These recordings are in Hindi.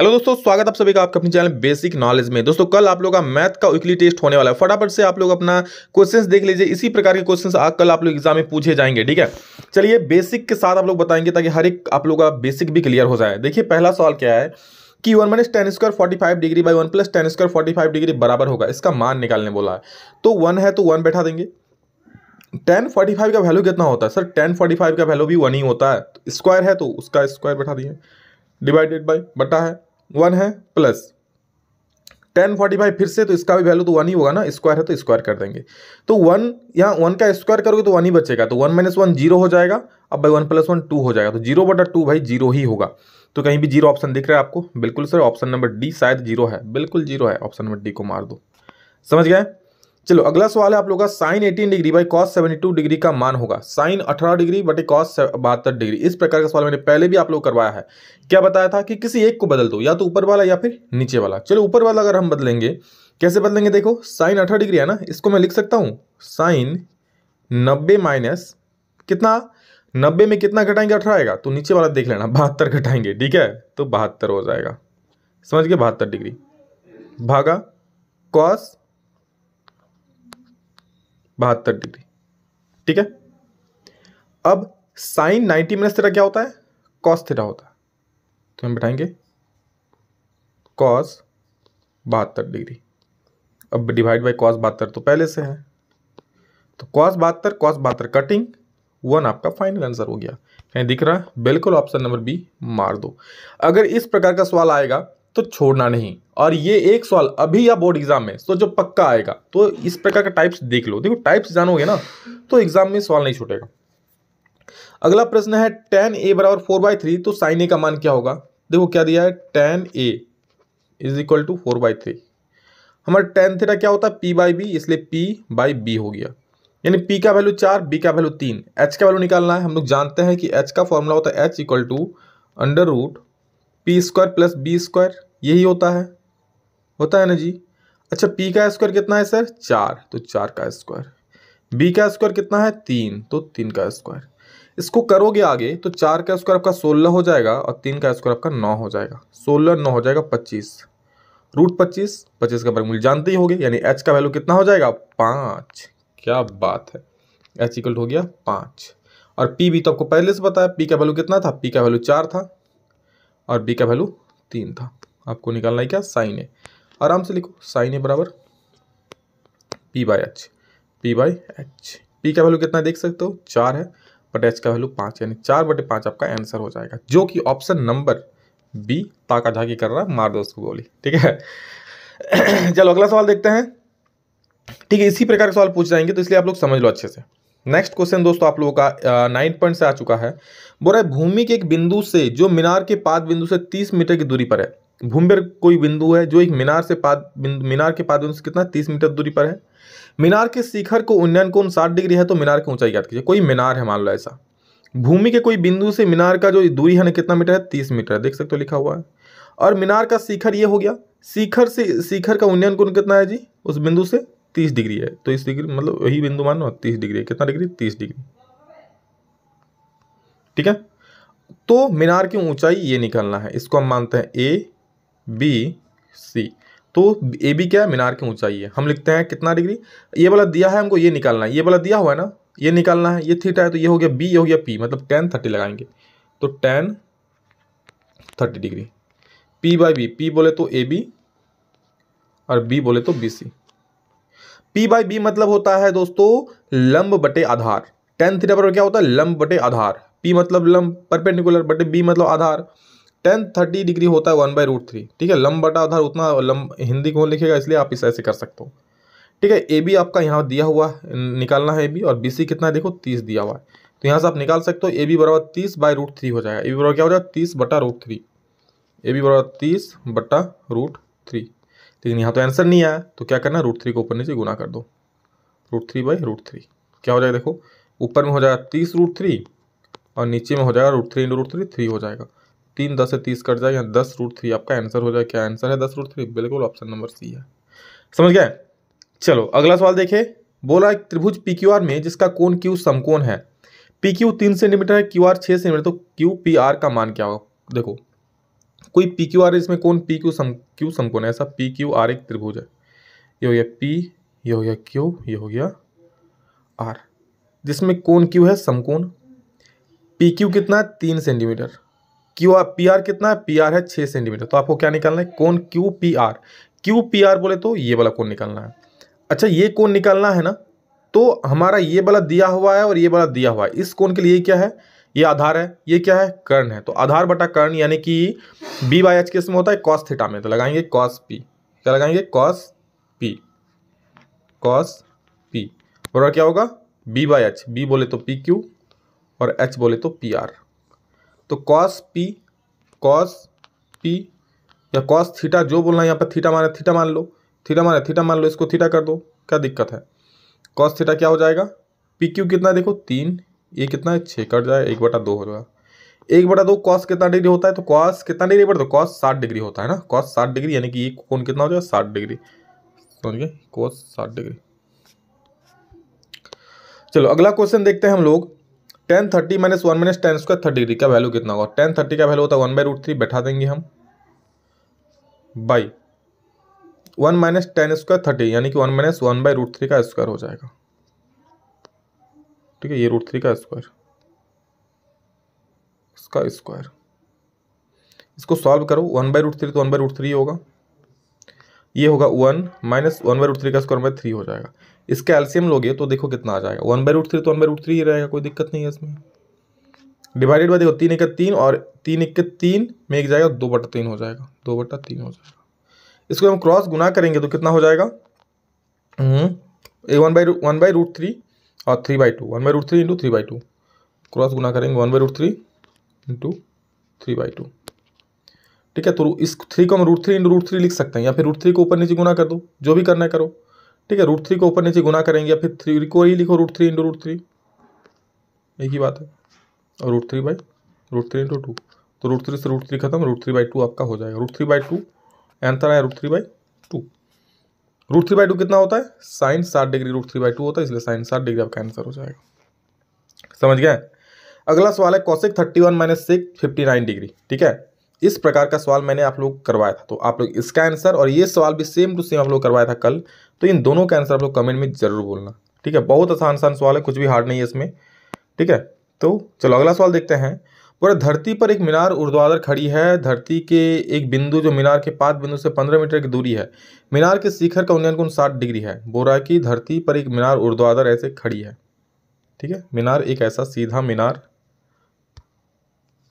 हेलो दोस्तों स्वागत आप सभी का आपके अपने चैनल बेसिक नॉलेज में दोस्तों कल आप लोग का मैथ का वीकली टेस्ट होने वाला है फटाफट से आप लोग अपना क्वेश्चंस देख लीजिए इसी प्रकार के क्वेश्चंस आज कल आप लोग एग्जाम में पूछे जाएंगे ठीक है चलिए बेसिक के साथ आप लोग बताएंगे ताकि हर एक आप लोग का बेसिक भी क्लियर हो जाए देखिए पहला सवाल क्या है कि one minus tan square forty five degree by one plus tan square forty five degree बराबर होगा इसका मान निकालने बोला है तो वन है तो वन बैठा देंगे टेन फोर्टी फाइव का वैल्यू कितना होता है सर टेन फोर्टी फाइव का वैल्यू भी वन ही होता है स्क्वायर है तो उसका स्क्वायर बैठा दिए डिवाइडेड बाई बटा है वन है प्लस टेन फोर्टी फाइव फिर से तो इसका भी वैल्यू तो वन ही होगा ना स्क्वायर है तो स्क्वायर कर देंगे तो वन यहाँ वन का स्क्वायर करोगे तो वन ही बचेगा तो वन माइनस वन जीरो हो जाएगा अब भाई वन प्लस वन टू हो जाएगा तो जीरो बटा टू भाई जीरो ही होगा तो कहीं भी जीरो ऑप्शन दिख रहा है आपको बिल्कुल सर ऑप्शन नंबर डी शायद जीरो है बिल्कुल जीरो है ऑप्शन नंबर डी को मार दो समझ गए चलो अगला सवाल है आप लोग का sine 18 degree by cos 72 degree का मान होगा साइन 18 डिग्री बटे कॉस बहत्तर डिग्री इस प्रकार का सवाल मैंने पहले भी आप लोग करवाया है क्या बताया था कि किसी एक को बदल दो या तो ऊपर वाला या फिर नीचे वाला चलो ऊपर वाला अगर हम बदलेंगे कैसे बदलेंगे देखो साइन अठारह डिग्री है ना इसको मैं लिख सकता हूँ साइन नब्बे माइनस कितना नब्बे में कितना घटाएंगे अठारह आएगा तो नीचे वाला देख लेना बहत्तर घटाएंगे ठीक है तो बहत्तर हो जाएगा समझ गए बहत्तर डिग्री भागा कॉस बहत्तर डिग्री ठीक है अब साइन नाइन्टी माइनस थीटा क्या होता है कॉस थीटा होता है तो हम बैठाएंगे कॉस बहत्तर डिग्री अब डिवाइड बाय कॉस बहत्तर तो पहले से है तो कॉस बहत्तर कॉस बहत्तर कटिंग वन आपका फाइनल आंसर हो गया कहीं दिख रहा बिल्कुल ऑप्शन नंबर बी मार दो अगर इस प्रकार का सवाल आएगा तो छोड़ना नहीं और ये एक सवाल अभी या बोर्ड एग्जाम में तो जो पक्का आएगा तो इस प्रकार का टाइप्स देख लो देखो टाइप्स जानोगे ना तो एग्जाम में सवाल नहीं छूटेगा अगला प्रश्न है टेन ए बराबर फोर बाई थ्री तो साइन ए का मान क्या होगा देखो क्या दिया है tan A is equal to four by three हमारा टेन थीटा क्या होता है पी बाई बी इसलिए पी बाई बी हो गया यानी पी का वैल्यू चार बी का वैल्यू तीन एच का वैल्यू निकालना है हम लोग जानते हैं कि एच का फॉर्मूला होता है H equal to under root P square plus B square यही होता है होता है ना जी अच्छा पी का स्क्वायर कितना है सर चार तो चार का स्क्वायर बी का स्क्वायर कितना है तीन तो तीन का स्क्वायर इसको करोगे आगे तो चार का स्क्वायर आपका सोलह हो जाएगा और तीन का स्क्वायर आपका नौ हो जाएगा सोलह नौ हो जाएगा पच्चीस रूट पच्चीस पच्चीस का वर्गमूल जानते ही होगे यानी एच का वैल्यू कितना हो जाएगा पाँच क्या बात है एच इक्वल हो गया पाँच और पी भी तो आपको पहले से बताया पी का वैल्यू कितना था पी का वैल्यू चार था और बी का वैल्यू तीन था आपको निकालना है क्या साइन ए आराम से लिखो साइन ए बराबर P by H P by H P का वैल्यू कितना देख सकते हो चार है बट एच का वैल्यू पाँच यानी चार बटे पाँच आपका आंसर हो जाएगा जो कि ऑप्शन नंबर बी ताका झाकी कर रहा है मार दो उसको गोली ठीक है चलो अगला सवाल देखते हैं ठीक है इसी प्रकार के सवाल पूछ जाएंगे तो इसलिए आप लोग समझ लो अच्छे से नेक्स्ट क्वेश्चन दोस्तों आप लोगों का नाइन पॉइंट से आ चुका है बोल रहा है भूमि के एक बिंदु से जो मीनार के पाद बिंदु से तीस मीटर की दूरी पर है भूमि पर कोई बिंदु है जो एक मीनार से पाद मीनार के पाद बिंदु से कितना तीस मीटर दूरी पर है मीनार के शिखर को उन्नयन को साठ डिग्री है तो मीनार की ऊंचाई याद कीजिए कोई मीनार है मान लो ऐसा भूमि के कोई बिंदु से मीनार का जो दूरी है ना कितना मीटर है तीस मीटर देख सकते हो लिखा हुआ है और मीनार का शिखर ये हो गया शिखर से शिखर का उन्नयन कौन कितना है जी उस बिंदु से तीस डिग्री है तो इस डिग्री मतलब वही बिंदु मानो तीस डिग्री है कितना डिग्री तीस डिग्री ठीक है तो मीनार की ऊंचाई ये निकालना है इसको हम मानते हैं ए बी सी तो ए बी क्या है मीनार की ऊंचाई है हम लिखते हैं कितना डिग्री ये वाला दिया है हमको ये निकालना है ये वाला दिया हुआ है ना ये निकालना है ये थीटा है तो ये हो गया बी ये हो गया पी मतलब टेन थर्टी लगाएंगे तो tan thirty degree P by B P बोले तो ए बी और बी बोले तो B C P by B मतलब होता है दोस्तों लंब बटे आधार टेन थीटा पर क्या होता है लंब बटे आधार पी मतलब लंब परपेंडिकुलर बटे बी मतलब आधार टेन थर्टी डिग्री होता है वन बाई रूट थ्री ठीक है लंब बटा आधार उतना लंब हिंदी कौन लिखेगा इसलिए आप इसे ऐसे कर सकते हो ठीक है ए बी आपका यहाँ दिया हुआ है निकालना है ए बी और बी सी कितना है देखो तीस दिया हुआ है तो यहाँ से आप निकाल सकते हो ए बी बराबर तीस बाई रूट थ्री हो जाएगा ए बी बराबर क्या हो जाएगा तीस बटा रूट थ्री ए बी बराबर तीस बटा रूट थ्री लेकिन यहाँ तो आंसर नहीं आया तो क्या करना रूट थ्री को ऊपर नीचे गुना कर दो root three by root three क्या हो जाएगा देखो ऊपर में हो जाएगा तीस रूट थ्री और नीचे में हो जाएगा root three into root three three हो जाएगा तीन दस से तीस कट जाएगा दस रूट थ्री आपका आंसर हो जाएगा क्या आंसर है दस रूट थ्री बिल्कुल ऑप्शन नंबर सी है समझ गए चलो अगला सवाल देखिए बोला त्रिभुज पी क्यू आर में जिसका कोण क्यू समकोण है पी क्यू तीन सेंटीमीटर है क्यू आर छः सेंटीमीटर तो क्यू पी आर का मान क्या होगा देखो कोई पी क्यू आर इसमें कौन पी क्यू सम क्यू समकोण है ऐसा पी क्यू आर एक त्रिभुज है ये हो गया पी ये हो गया क्यू ये हो गया आर जिसमें कौन क्यू है समकोण पी क्यू कितना है तीन centimetre Q R P R कितना है पी आर है छः सेंटीमीटर तो आपको क्या निकालना है कौन Q P R Q P R बोले तो ये वाला कौन निकालना है अच्छा ये कौन निकालना है ना तो हमारा ये वाला दिया हुआ है और ये वाला दिया हुआ है इस कौन के लिए क्या है ये आधार है ये क्या है कर्ण है तो आधार बटा कर्ण यानी कि बी बाई एच के इसमें होता है कॉस थीटा में तो लगाएंगे कॉस पी क्या लगाएंगे कॉस पी कॉस पी बराबर क्या होगा बी बाई एच बी बोले तो पी क्यू और एच बोले तो पी आर तो कॉस पी कॉस पी या कॉस थीटा जो बोलना है यहाँ पर थीटा माने थीटा मान लो थीटा माने थीटा मान लो इसको थीटा कर दो क्या दिक्कत है कॉस थीटा क्या हो जाएगा पी क्यू कितना देखो तीन ये कितना है छः कट जाए एक बटा दो हो जाएगा एक बटा दो कॉस कितना डिग्री होता है तो कॉस कितना डिग्री बढ़ते है कॉस तो साठ डिग्री होता है ना कॉस साठ डिग्री यानी कि ये कौन कितना हो जाएगा साठ डिग्री समझ गए कॉस साठ डिग्री चलो अगला क्वेश्चन देखते हैं हम लोग tan thirty minus one minus tan square thirty degree का वैल्यू कितना होगा टेन थर्टी का वैल्यू होता है वन बाई रूट थ्री बैठा देंगे हम by one minus tan square thirty यानी कि one minus one by root three का स्क्वायर हो जाएगा ठीक है ये रूट थ्री का स्क्वायर इसका स्क्वायर इसको सॉल्व करो वन बाई रूट थ्री तो वन बाई रूट थ्री होगा ये होगा one minus one by root three का स्क्वायर बाई थ्री हो जाएगा इसका एल्सियम लोगे तो देखो कितना आ जाएगा वन बाई रूट थ्री तो वन बाई रूट थ्री ही रहेगा कोई दिक्कत नहीं है इसमें डिवाइडेड बाई देखो तीन एक तीन और तीन एक तीन में एक जाएगा दो बटा तीन हो जाएगा दो बटा तीन हो जाएगा इसको हम क्रॉस गुना करेंगे तो कितना हो जाएगा one by one by root three और three by two one by root three into three by two cross गुना करेंगे one by root three into three by two ठीक है तो इस थ्री को हम root three into root three लिख सकते हैं या फिर रूट थ्री को ऊपर नीचे गुना कर दो जो भी करना है करो ठीक है रूट थ्री को ऊपर नीचे गुना करेंगे या फिर थ्री को ही लिखो root three into root three एक ही बात है और root three by root three into two तो रूट थ्री से रूट थ्री खत्म रूट थ्री बाई टू आपका हो जाएगा root three by two answer आया root three by root three by two कितना होता है साइन साठ degree root three by two होता है इसलिए साइन साठ डिग्री आपका आंसर हो जाएगा समझ गए अगला सवाल है Kaushik thirty one minus six fifty nine degree ठीक है इस प्रकार का सवाल मैंने आप लोग करवाया था तो आप लोग इसका आंसर और ये सवाल भी सेम टू सेम आप लोग करवाया था कल तो इन दोनों का आंसर आप लोग कमेंट में जरूर बोलना ठीक है बहुत आसान आसान सवाल है कुछ भी हार्ड नहीं है इसमें ठीक है तो चलो अगला सवाल देखते हैं पूरा धरती पर एक मीनार ऊर्ध्वाधर खड़ी है धरती के एक बिंदु जो मीनार के पाँच बिंदु से पंद्रह मीटर की दूरी है मीनार के शिखर का उन्नयन कोण साठ डिग्री है बोरा की धरती पर एक मीनार ऊर्ध्वाधर ऐसे खड़ी है ठीक है मीनार एक ऐसा सीधा मीनार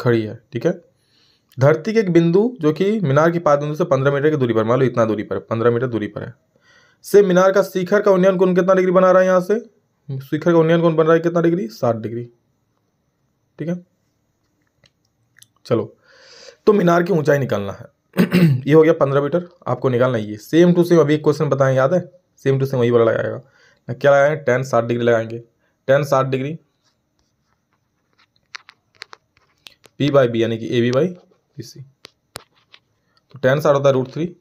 खड़ी है ठीक है धरती के एक बिंदु जो कि मीनार के पाँच बिंदु से पंद्रह मीटर की दूरी पर मान लो इतना दूरी पर पंद्रह मीटर दूरी पर है से मीनार का शिखर का उन्नयन कोण कितना डिग्री बना रहा है यहाँ से शिखर का उन्नयन कौन बन रहा है कितना डिग्री साठ डिग्री ठीक है चलो तो मीनार की ऊंचाई निकालना है ये हो गया पंद्रह मीटर आपको निकालना ये सेम टू सेम अभी एक क्वेश्चन बताएं याद है सेम टू सेम वही वाला लगाएगा क्या लगाएंगे टेन साठ डिग्री लगाएंगे टेन साठ डिग्री पी बाई बी यानी कि A B by P C तो टेन साठ होता है रूट थ्री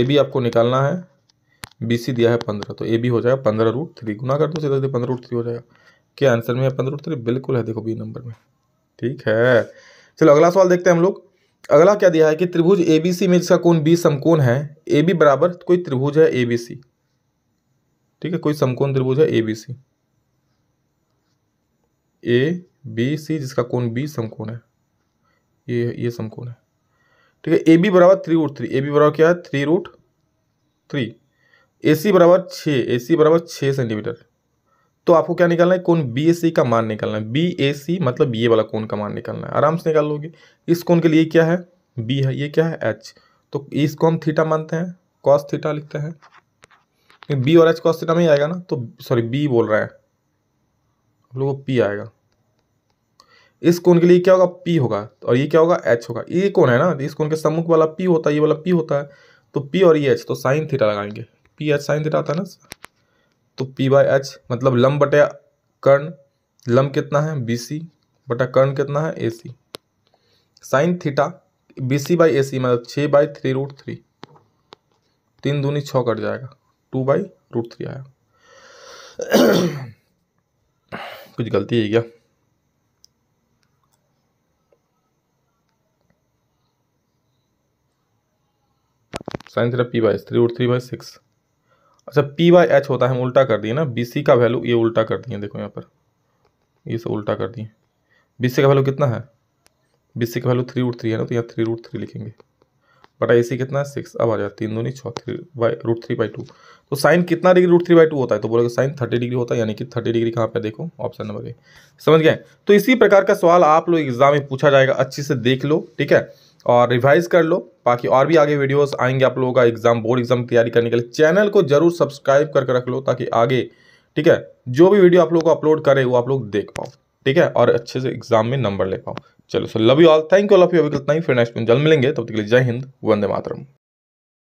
ए बी आपको निकालना है बी सी दिया है पंद्रह तो ए बी हो जाएगा पंद्रह रूट थ्री गुना कर दो सीधा सीधे पंद्रह रूट थ्री हो जाएगा क्या आंसर में है पंद्रह रूट थ्री बिल्कुल है देखो बी नंबर में ठीक है चलो अगला सवाल देखते हैं हम लोग अगला क्या दिया है कि त्रिभुज ए बी सी में जिसका कोण बी समकोण है ए बी बराबर कोई त्रिभुज है ए बी सी ठीक है कोई समकोण त्रिभुज है A B C A B C जिसका कोण बी समकोण है ये ये समकोण है ठीक है ए बी बराबर three root three A B बराबर क्या है three root three A C बराबर छः ए सी बराबर छः सेंटीमीटर तो आपको क्या निकालना है कौन बी ए सी का मान निकालना है बी ए सी मतलब ये वाला कौन का मान निकालना है आराम से निकाल लोगे इस कौन के लिए क्या है बी है ये क्या है एच तो इसको हम थीटा मानते हैं कॉस थीटा लिखते हैं बी और एच कॉस थीटा में ही आएगा ना तो सॉरी बी बोल रहा है हम लोग को पी आएगा इस कौन के लिए क्या होगा पी होगा और ये क्या होगा एच होगा ये कौन है ना इस कौन के सम्मुख वाला पी होता है ये वाला पी होता है तो पी और ये एच तो साइन थीटा लगाएंगे पी एच साइन थीटा आता है ना तो पी बाय एच मतलब लम बटा कर्ण लम कितना है बी सी बटा कर्ण कितना है A C sine theta B C by A C मतलब छः बाई थ्री रूट थ्री तीन दूनी छः कट जाएगा टू बाई रूट थ्री आया कुछ गलती है क्या sine theta P by three root three by six अच्छा पी बाई एच होता है हम उल्टा कर दिए ना बी सी का वैल्यू ये उल्टा कर दिए देखो यहाँ पर ये सब उल्टा कर दिए बी सी का वैल्यू कितना है बी सी का वैल्यू थ्री रूट थ्री है ना तो यहाँ थ्री रूट थ्री लिखेंगे बटा ए सी कितना है सिक्स अब आ जाए तीन दूनी छः three by root three by two तो साइन कितना degree root three by two होता है तो बोलोगे साइन थर्टी डिग्री होता है यानी कि थर्टी डिग्री कहाँ पे देखो ऑप्शन नंबर ए समझ गए तो इसी प्रकार का सवाल आप लोग एग्जाम में पूछा जाएगा अच्छे से देख लो ठीक है और रिवाइज़ कर लो बाकी और भी आगे वीडियोस आएंगे आप लोगों का एग्ज़ाम बोर्ड एग्ज़ाम तैयारी करने के लिए चैनल को जरूर सब्सक्राइब करके रख लो ताकि आगे ठीक है जो भी वीडियो आप लोग को अपलोड करे वो आप लोग देख पाओ ठीक है और अच्छे से एग्जाम में नंबर ले पाओ चलो so love you all thank you all of you अभी इतना फिर नेक्स्ट जल्द मिलेंगे तब तक के लिए जय हिंद वंदे मातरम